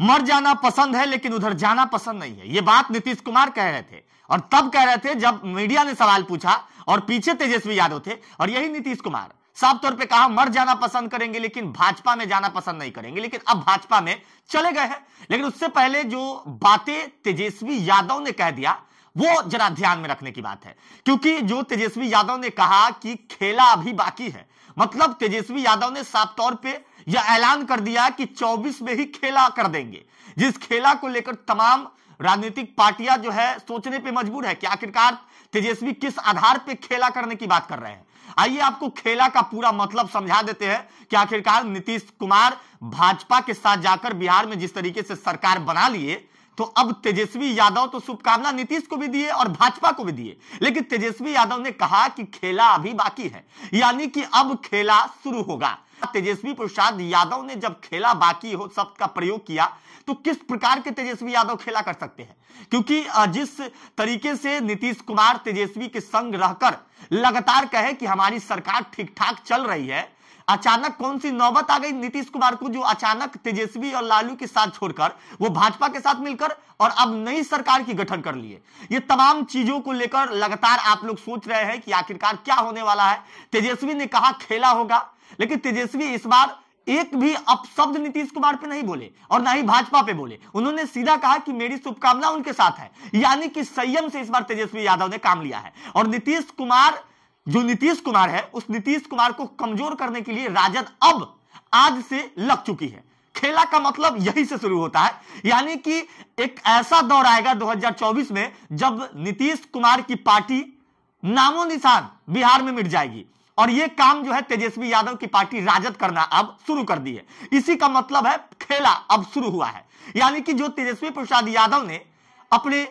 मर जाना पसंद है लेकिन उधर जाना पसंद नहीं है ये बात नीतीश कुमार कह रहे थे और तब कह रहे थे जब मीडिया ने सवाल पूछा और पीछे तेजस्वी यादव थे और यही नीतीश कुमार साफ तौर पे कहा मर जाना पसंद करेंगे लेकिन भाजपा में जाना पसंद नहीं करेंगे लेकिन अब भाजपा में चले गए हैं लेकिन उससे पहले जो बातें तेजस्वी यादव ने कह दिया वो जरा ध्यान में रखने की बात है क्योंकि जो तेजस्वी यादव ने कहा कि खेला अभी बाकी है मतलब तेजस्वी यादव ने साफ तौर पे यह ऐलान कर दिया कि 24 में ही खेला कर देंगे जिस खेला को लेकर तमाम राजनीतिक पार्टियां जो है सोचने पे मजबूर है कि आखिरकार तेजस्वी किस आधार पे खेला करने की बात कर रहे हैं आइए आपको खेला का पूरा मतलब समझा देते हैं कि आखिरकार नीतीश कुमार भाजपा के साथ जाकर बिहार में जिस तरीके से सरकार बना लिए तो अब तेजस्वी यादव तो शुभकामना नीतीश को भी दिए और भाजपा को भी दिए लेकिन तेजस्वी यादव ने कहा कि खेला अभी बाकी है यानी कि अब खेला शुरू होगा तेजस्वी प्रसाद यादव ने जब खेला बाकी हो शब्द का प्रयोग किया तो किस प्रकार के तेजस्वी यादव खेला कर सकते हैं क्योंकि जिस तरीके से नीतीश कुमार तेजस्वी के संग रहकर लगातार कहे कि हमारी सरकार ठीक ठाक चल रही है अचानक कौन सी नौबत आ गई नीतीश कुमार को जो अचानक तेजस्वी और लालू के साथ छोड़कर वो भाजपा के साथ मिलकर और अब नई सरकार की गठन कर लिए ये तमाम चीजों को लेकर लगातार आप लोग सोच रहे हैं कि आखिरकार क्या होने वाला है तेजस्वी ने कहा खेला होगा लेकिन तेजस्वी इस बार एक भी अपशब्द नीतीश कुमार पे नहीं बोले और ना ही भाजपा पे बोले उन्होंने सीधा कहा कि मेरी शुभकामना उनके साथ है यानी कि संयम से इस बार तेजस्वी यादव ने काम लिया है और नीतीश कुमार जो नीतीश कुमार है उस नीतीश कुमार को कमजोर करने के लिए राजद अब आज से लग चुकी है खेला का मतलब यही से शुरू होता है यानी कि एक ऐसा दौर आएगा 2024 में जब नीतीश कुमार की पार्टी नामो निशान बिहार में मिट जाएगी और यह काम जो है तेजस्वी यादव की पार्टी राजद करना अब शुरू कर दी है इसी का मतलब है खेला अब शुरू हुआ है यानी कि जो तेजस्वी प्रसाद यादव ने अपने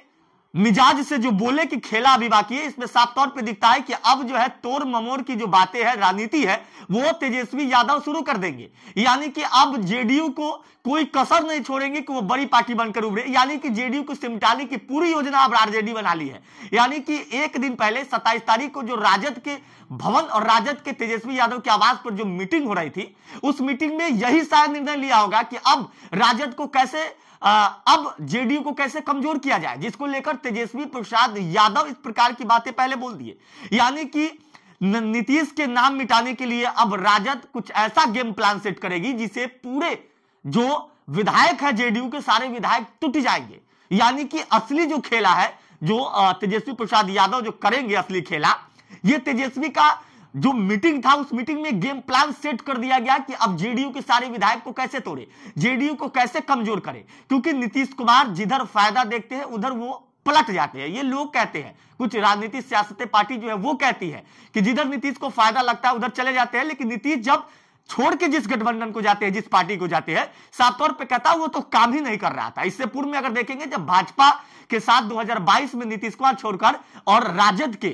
मिजाज से जो बोले कि खेला अभी बाकी है इसमें साफ तौर पे दिखता है कि अब जो है तोर ममोर की जो बातें हैं राजनीति है वो तेजस्वी यादव शुरू कर देंगे यानी कि अब जेडीयू को कोई कसर नहीं छोड़ेंगे कि वो बड़ी पार्टी बनकर उभरे यानी कि जेडीयू को सिमटाने की पूरी योजना अब आरजेडी बना ली है यानी कि एक दिन पहले सत्ताईस तारीख को जो राजद के भवन और राजद के तेजस्वी यादव की आवाज पर जो मीटिंग हो रही थी उस मीटिंग में यही शायद निर्णय लिया होगा कि अब राजद को कैसे आ, अब जेडीयू को कैसे कमजोर किया जाए जिसको लेकर तेजस्वी प्रसाद यादव इस प्रकार की बातें पहले बोल दिए यानी कि नीतीश के नाम मिटाने के लिए अब राजद कुछ ऐसा गेम प्लान सेट करेगी जिसे पूरे जो विधायक है जेडीयू के सारे विधायक टूट जाएंगे यानी कि असली जो खेला है जो तेजस्वी प्रसाद यादव जो करेंगे असली खेला ये तेजस्वी का जो मीटिंग था उस मीटिंग में गेम प्लान सेट कर दिया गया कि अब जेडीयू के सारे विधायक को कैसे तोड़े जेडीयू को कैसे कमजोर करे क्योंकि नीतीश कुमार जिधर फायदा देखते हैं उधर वो पलट जाते हैं ये लोग कहते हैं कुछ राजनीति सियासतें पार्टी जो है वो कहती है कि जिधर नीतीश को फायदा लगता है उधर चले जाते हैं लेकिन नीतीश जब छोड़ के जिस गठबंधन को जाते हैं जिस पार्टी को जाते हैं साफ तौर पर कहता है वो तो काम ही नहीं कर रहा था इससे पूर्व में अगर देखेंगे जब भाजपा के साथ 2022 में नीतीश कुमार छोड़कर और राजद के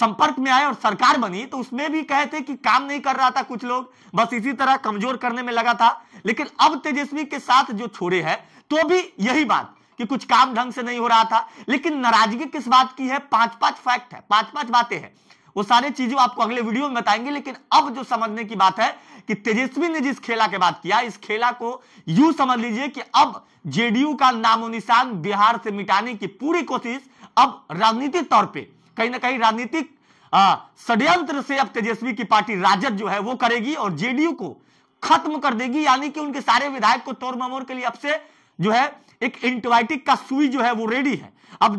संपर्क में आए और सरकार बनी तो उसमें भी कहे थे कि काम नहीं कर रहा था कुछ लोग बस इसी तरह कमजोर करने में लगा था लेकिन अब तेजस्वी के साथ जो छोड़े हैं तो भी यही बात कि कुछ काम ढंग से नहीं हो रहा था लेकिन नाराजगी किस बात की है पांच पांच फैक्ट है पांच पांच बातें हैं वो सारे चीजें आपको अगले वीडियो में बताएंगे लेकिन अब जो समझने की बात है कि तेजस्वी ने जिस खेला के बात किया इस खेला को यू समझ लीजिए कि अब जेडीयू का नामो निशान बिहार से मिटाने की पूरी कोशिश अब राजनीतिक तौर पर कहीं ना कहीं राजनीतिक षड्यंत्र से अब तेजस्वी की पार्टी राजद जो है वो करेगी और जेडीयू को खत्म कर देगी यानी कि उनके सारे विधायक को तोड़ मामोर के लिए अब से जो है एक एंटीबायोटिक का सुई जो है वो रेडी है अब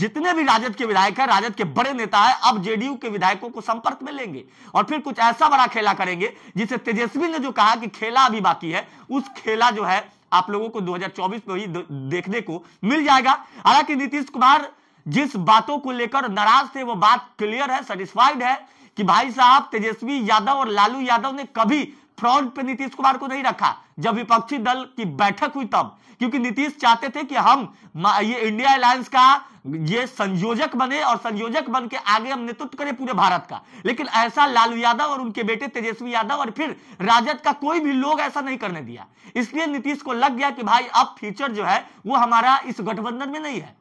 जितने भी राजद के विधायक है राजद के बड़े नेता है अब जेडीयू के विधायकों को संपर्क में लेंगे और फिर कुछ ऐसा बड़ा खेला करेंगे जिसे तेजस्वी ने जो कहा कि खेला अभी बाकी है उस खेला जो है आप लोगों को 2024 में ही देखने को मिल जाएगा हालांकि नीतीश कुमार जिस बातों को लेकर नाराज थे वो बात क्लियर है सेटिस्फाइड है कि भाई साहब तेजस्वी यादव और लालू यादव ने कभी फ्रंट पे नीतीश कुमार को नहीं रखा जब विपक्षी दल की बैठक हुई तब क्योंकि नीतीश चाहते थे कि हम ये इंडिया अलायंस का ये संयोजक बने और संयोजक बन के आगे हम नेतृत्व करें पूरे भारत का लेकिन ऐसा लालू यादव और उनके बेटे तेजस्वी यादव और फिर राजद का कोई भी लोग ऐसा नहीं करने दिया इसलिए नीतीश को लग गया कि भाई अब फ्यूचर जो है वो हमारा इस गठबंधन में नहीं है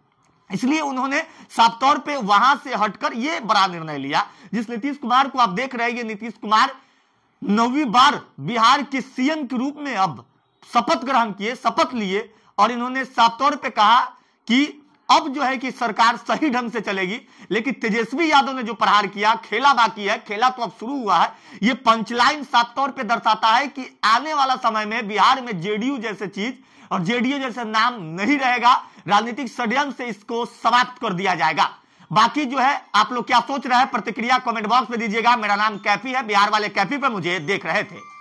इसलिए उन्होंने साफ तौर पे वहां से हटकर ये बड़ा निर्णय लिया जिस नीतीश कुमार को आप देख रहे हैं नीतीश कुमार नौवीं बार बिहार के सीएम के रूप में अब शपथ ग्रहण किए शपथ लिए और इन्होंने साफ तौर पे कहा कि अब जो है कि सरकार सही ढंग से चलेगी लेकिन तेजस्वी यादव ने जो प्रहार किया खेला बाकी है खेला तो अब शुरू हुआ है ये पंचलाइन साफ तौर पर दर्शाता है कि आने वाला समय में बिहार में जेडीयू जैसे चीज और जेडीयू जैसे नाम नहीं रहेगा राजनीतिक षड्यंत्र से इसको समाप्त कर दिया जाएगा बाकी जो है आप लोग क्या सोच रहे हैं प्रतिक्रिया कमेंट बॉक्स में दीजिएगा मेरा नाम कैफी है बिहार वाले कैफी पर मुझे देख रहे थे